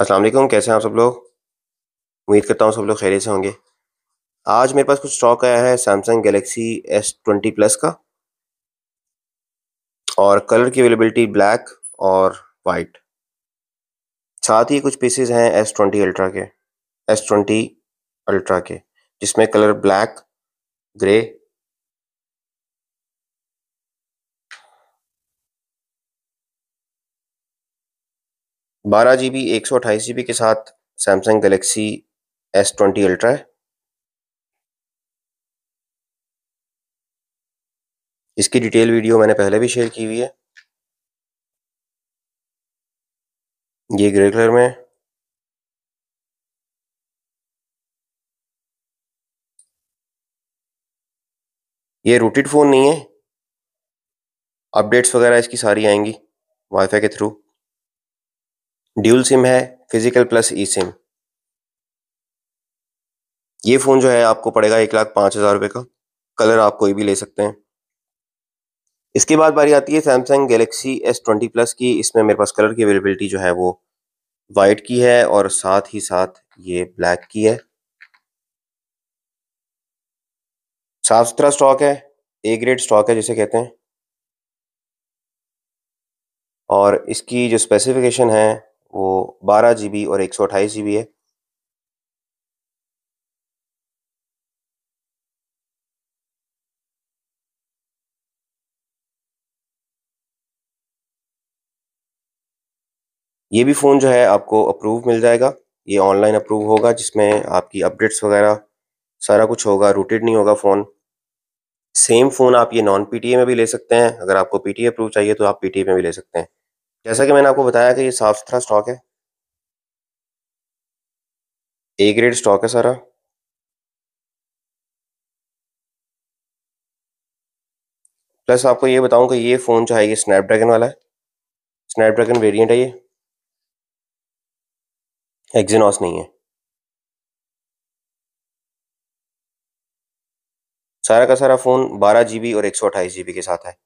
अस्सलाम वालेकुम कैसे हैं आप सब लोग उम्मीद करता हूँ सब लोग खैरियत से होंगे आज मेरे पास कुछ स्टॉक आया है Samsung Galaxy S twenty plus का और कलर की अवेलेबिलिटी ब्लैक और वाइट साथ ही कुछ पीसेज हैं एस ट्वेंटी अल्ट्रा के एस ट्वेंटी अल्ट्रा के जिसमें कलर ब्लैक ग्रे बारह जी बी एक सौ अट्ठाईस जी बी के साथ Samsung Galaxy S twenty ultra है इसकी डिटेल वीडियो मैंने पहले भी शेयर की हुई है ये ग्रे कलर में ये रूटेड फ़ोन नहीं है अपडेट्स वगैरह इसकी सारी आएंगी वाईफाई के थ्रू ड्यूल सिम है फिजिकल प्लस ई सिम ये फ़ोन जो है आपको पड़ेगा एक लाख पाँच हज़ार रुपये का कलर आप कोई भी ले सकते हैं इसके बाद बारी आती है Samsung Galaxy S twenty plus की इसमें मेरे पास कलर की अवेलेबिलिटी जो है वो वाइट की है और साथ ही साथ ये ब्लैक की है साफ सुथरा स्टॉक है ए ग्रेड स्टॉक है जिसे कहते हैं और इसकी जो स्पेसिफिकेशन है वो बारह जी बी और एक सौ अट्ठाईस जी बी है ये भी फ़ोन जो है आपको अप्रूव मिल जाएगा ये ऑनलाइन अप्रूव होगा जिसमें आपकी अपडेट्स वगैरह सारा कुछ होगा रूटेड नहीं होगा फ़ोन सेम फ़ोन आप ये नॉन पीटीए में भी ले सकते हैं अगर आपको पीटीए अप्रूव चाहिए तो आप पीटीए में भी ले सकते हैं जैसा कि मैंने आपको बताया कि ये साफ सुथरा स्टॉक है ए ग्रेड स्टॉक है सारा प्लस आपको ये बताऊं कि ये फ़ोन जो है ये स्नैपड्रैगन वाला है स्नैपड्रैगन वेरिएंट है ये एक्जिनॉस नहीं है सारा का सारा फ़ोन बारह जी और एक सौ अट्ठाईस के साथ है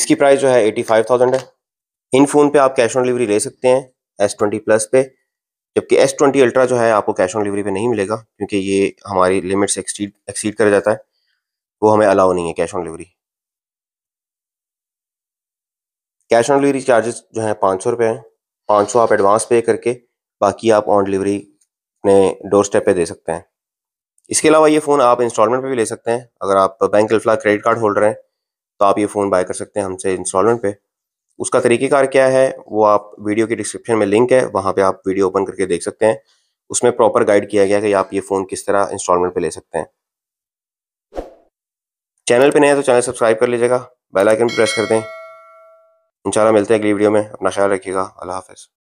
इसकी प्राइस जो है एटी फाइव थाउजेंड है इन फ़ोन पे आप कैश ऑन डिलीवरी ले सकते हैं एस ट्वेंटी प्लस पे जबकि एस ट्वेंटी अल्ट्रा जो है आपको कैश ऑन डिलीवरी पे नहीं मिलेगा क्योंकि ये हमारी लिमिट से एक्सीड एक्सीड कर जाता है वो हमें अलाउ नहीं है cash on delivery cash on delivery charges जो है पाँच सौ रुपये हैं पाँच सौ आप एडवांस पे करके बाकी आप ऑन डिलीवरी अपने डोर स्टेप पर दे सकते हैं इसके अलावा ये फ़ोन आप इंस्टॉलमेंट पे भी ले सकते हैं अगर आप bank Alfalah credit card holder हैं तो आप ये फ़ोन बाय कर सकते हैं हमसे इंस्टॉलमेंट पे उसका तरीक़ेकार क्या है वो आप वीडियो के डिस्क्रिप्शन में लिंक है वहाँ पे आप वीडियो ओपन करके देख सकते हैं उसमें प्रॉपर गाइड किया गया है कि आप ये फ़ोन किस तरह इंस्टॉलमेंट पे ले सकते हैं चैनल पे नए हैं तो चैनल सब्सक्राइब कर लीजिएगा बेल आइकन प्रेस कर दें इंशाल्लाह मिलते हैं अगली वीडियो में अपना ख्याल रखिएगा अल्लाह हाफिज़